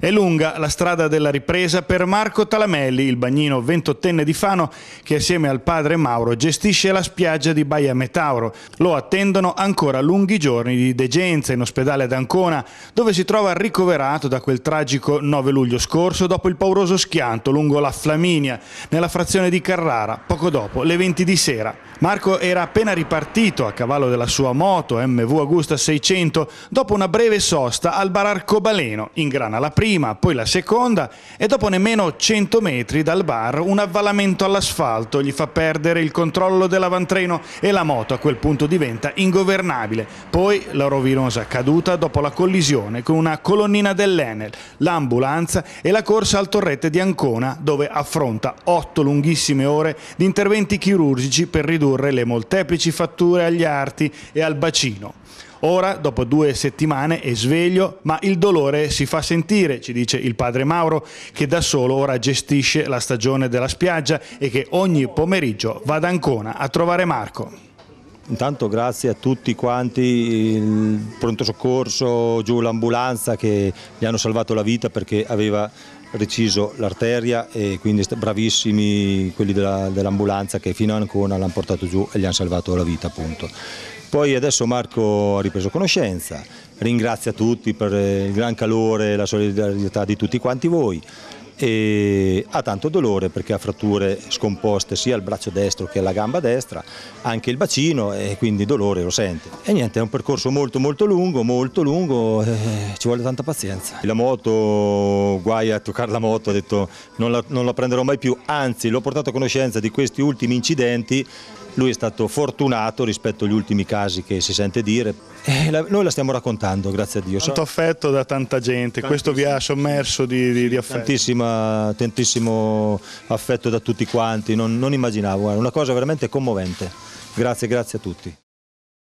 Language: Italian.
È lunga la strada della ripresa per Marco Talamelli, il bagnino ventottenne di Fano, che assieme al padre Mauro gestisce la spiaggia di Baia Metauro. Lo attendono ancora lunghi giorni di degenza in ospedale ad Ancona, dove si trova ricoverato da quel tragico 9 luglio scorso dopo il pauroso schianto lungo la Flaminia, nella frazione di Carrara, poco dopo le 20 di sera. Marco era appena ripartito a cavallo della sua moto MV Augusta 600 dopo una breve sosta al bar Arcobaleno, Ingrana la prima, poi la seconda e dopo nemmeno 100 metri dal bar un avvalamento all'asfalto gli fa perdere il controllo dell'avantreno e la moto a quel punto diventa ingovernabile. Poi la rovinosa caduta dopo la collisione con una colonnina dell'Enel, l'ambulanza e la corsa al torrette di Ancona dove affronta 8 lunghissime ore di interventi chirurgici per ridurre ridurre le molteplici fatture agli arti e al bacino. Ora, dopo due settimane, è sveglio, ma il dolore si fa sentire, ci dice il padre Mauro, che da solo ora gestisce la stagione della spiaggia e che ogni pomeriggio va ad Ancona a trovare Marco. Intanto grazie a tutti quanti, il pronto soccorso, giù l'ambulanza che gli hanno salvato la vita perché aveva reciso l'arteria e quindi bravissimi quelli dell'ambulanza dell che fino a Ancona l'hanno portato giù e gli hanno salvato la vita appunto. Poi adesso Marco ha ripreso conoscenza, ringrazia tutti per il gran calore e la solidarietà di tutti quanti voi e ha tanto dolore perché ha fratture scomposte sia al braccio destro che alla gamba destra, anche il bacino e quindi dolore lo sente. E niente, è un percorso molto molto lungo, molto lungo, eh, ci vuole tanta pazienza. La moto, guai a toccare la moto, ha detto non la, non la prenderò mai più, anzi l'ho portato a conoscenza di questi ultimi incidenti lui è stato fortunato rispetto agli ultimi casi che si sente dire. La, noi la stiamo raccontando, grazie a Dio. Tanto affetto da tanta gente, questo vi ha sommerso di, di, di affetto. Tantissima ma tantissimo affetto da tutti quanti, non, non immaginavo, è una cosa veramente commovente. Grazie, grazie a tutti.